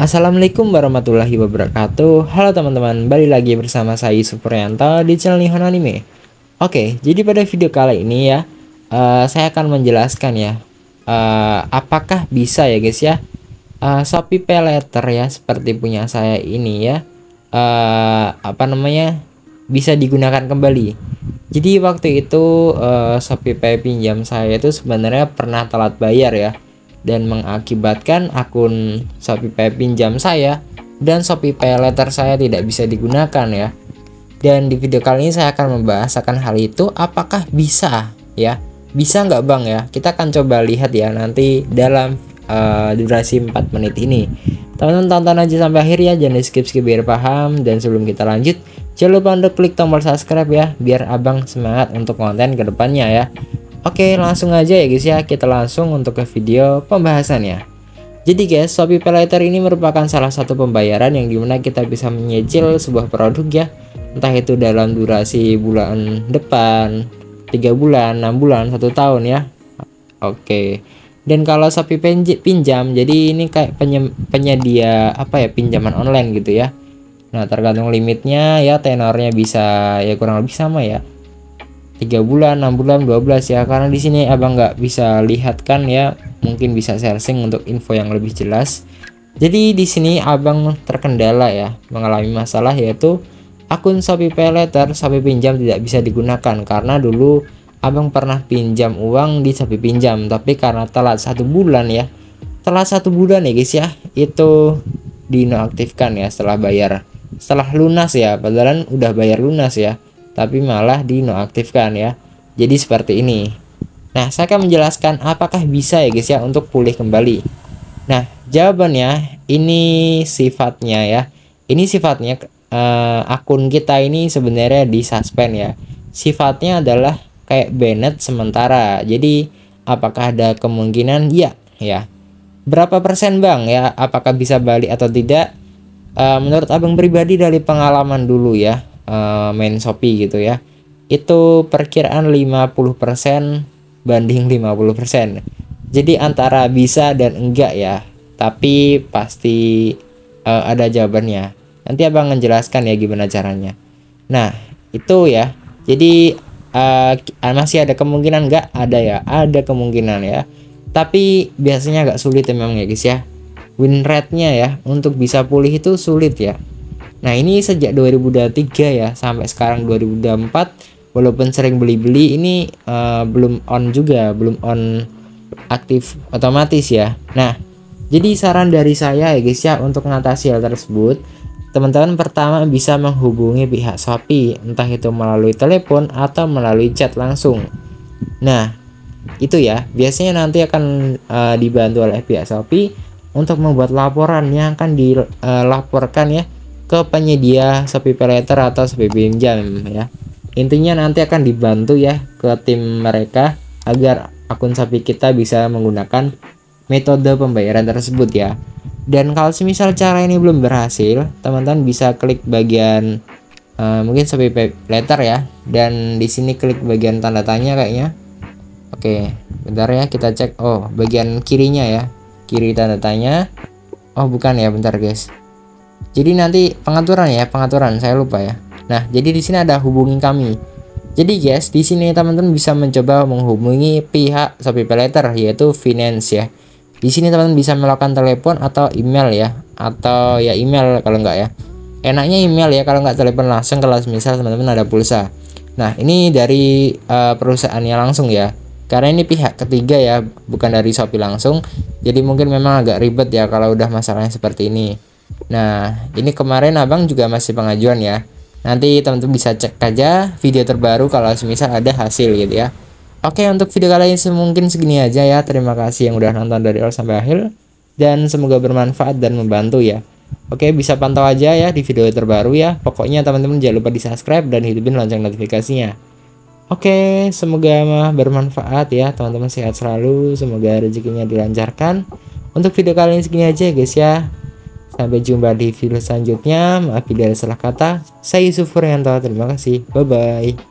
Assalamualaikum warahmatullahi wabarakatuh Halo teman-teman, balik lagi bersama saya Yusuf Puryanto di channel Nihon Anime Oke, jadi pada video kali ini ya uh, Saya akan menjelaskan ya uh, Apakah bisa ya guys ya uh, Shopee Pay Letter ya Seperti punya saya ini ya uh, Apa namanya Bisa digunakan kembali Jadi waktu itu uh, Shopee Pay pinjam saya itu sebenarnya pernah telat bayar ya dan mengakibatkan akun Shopee pinjam saya dan Shopee letter saya tidak bisa digunakan ya. Dan di video kali ini saya akan membahas akan hal itu apakah bisa ya. Bisa nggak bang ya? Kita akan coba lihat ya nanti dalam uh, durasi 4 menit ini. Teman-teman tonton aja sampai akhir ya, jangan di skip-skip biar paham. Dan sebelum kita lanjut, jangan lupa untuk klik tombol subscribe ya, biar abang semangat untuk konten kedepannya ya. Oke langsung aja ya guys ya kita langsung untuk ke video pembahasannya jadi guys, Shopee Paylater ini merupakan salah satu pembayaran yang dimana kita bisa menyicil sebuah produk ya Entah itu dalam durasi bulan depan, 3 bulan, 6 bulan, 1 tahun ya Oke Dan kalau Shopee pinjam, jadi ini kayak penyedia apa ya pinjaman online gitu ya Nah tergantung limitnya ya tenornya bisa ya kurang lebih sama ya 3 bulan, 6 bulan, 12 ya. Karena di sini Abang nggak bisa lihat kan ya. Mungkin bisa searching untuk info yang lebih jelas. Jadi di sini Abang terkendala ya, mengalami masalah yaitu akun Shopee PayLater, Shopee Pinjam tidak bisa digunakan karena dulu Abang pernah pinjam uang di Shopee Pinjam, tapi karena telat satu bulan ya. Telat satu bulan ya guys ya, itu dinonaktifkan ya setelah bayar. Setelah lunas ya, padahal udah bayar lunas ya tapi malah dinonaktifkan ya. Jadi seperti ini. Nah, saya akan menjelaskan apakah bisa ya guys ya untuk pulih kembali. Nah, jawabannya ini sifatnya ya. Ini sifatnya eh, akun kita ini sebenarnya di suspend ya. Sifatnya adalah kayak banned sementara. Jadi apakah ada kemungkinan ya ya. Berapa persen Bang ya apakah bisa balik atau tidak? Uh, menurut Abang pribadi dari pengalaman dulu ya uh, main Shopee gitu ya itu perkiraan 50% banding 50% jadi antara bisa dan enggak ya tapi pasti uh, ada jawabannya nanti abang menjelaskan ya gimana caranya nah itu ya jadi uh, masih ada kemungkinan enggak ada ya ada kemungkinan ya tapi biasanya agak sulit ya memang ya guys ya win rate-nya ya untuk bisa pulih itu sulit ya Nah ini sejak 2003 ya sampai sekarang 2004 walaupun sering beli-beli ini uh, belum on juga belum on aktif otomatis ya. Nah jadi saran dari saya ya guys ya untuk mengatasi hal tersebut teman-teman pertama bisa menghubungi pihak Shopee entah itu melalui telepon atau melalui chat langsung. Nah itu ya biasanya nanti akan uh, dibantu oleh pihak Shopee untuk membuat laporan yang akan dilaporkan eh, ya ke penyedia sepi letter atau sepi pinjam ya. Intinya nanti akan dibantu ya ke tim mereka agar akun sapi kita bisa menggunakan metode pembayaran tersebut ya. Dan kalau semisal cara ini belum berhasil, teman-teman bisa klik bagian uh, mungkin sepi letter ya dan di sini klik bagian tanda tanya kayaknya. Oke, bentar ya kita cek. Oh, bagian kirinya ya. Kiri tanda tanya. Oh, bukan ya, bentar guys jadi nanti pengaturan ya, pengaturan saya lupa ya. Nah, jadi di sini ada hubungi kami. Jadi guys, di sini teman-teman bisa mencoba menghubungi pihak Shopee Paylater yaitu finance ya. Di sini teman-teman bisa melakukan telepon atau email ya, atau ya email kalau enggak ya. Enaknya email ya kalau enggak telepon langsung kalau misal teman-teman ada pulsa. Nah, ini dari uh, perusahaannya langsung ya. Karena ini pihak ketiga ya, bukan dari Shopee langsung. Jadi mungkin memang agak ribet ya kalau udah masalahnya seperti ini. Nah, ini kemarin abang juga masih pengajuan ya. Nanti teman-teman bisa cek aja video terbaru kalau semisal ada hasil gitu ya. Oke, untuk video kali ini mungkin segini aja ya. Terima kasih yang udah nonton dari awal sampai akhir. Dan semoga bermanfaat dan membantu ya. Oke, bisa pantau aja ya di video terbaru ya. Pokoknya teman-teman jangan lupa di subscribe dan hidupin lonceng notifikasinya. Oke, semoga bermanfaat ya. Teman-teman sehat selalu. Semoga rezekinya dilancarkan. Untuk video kali ini segini aja ya guys ya. Sampai jumpa di video selanjutnya. Maaf bila ada salah kata. Saya Yusuf Furianto. Terima kasih. Bye-bye.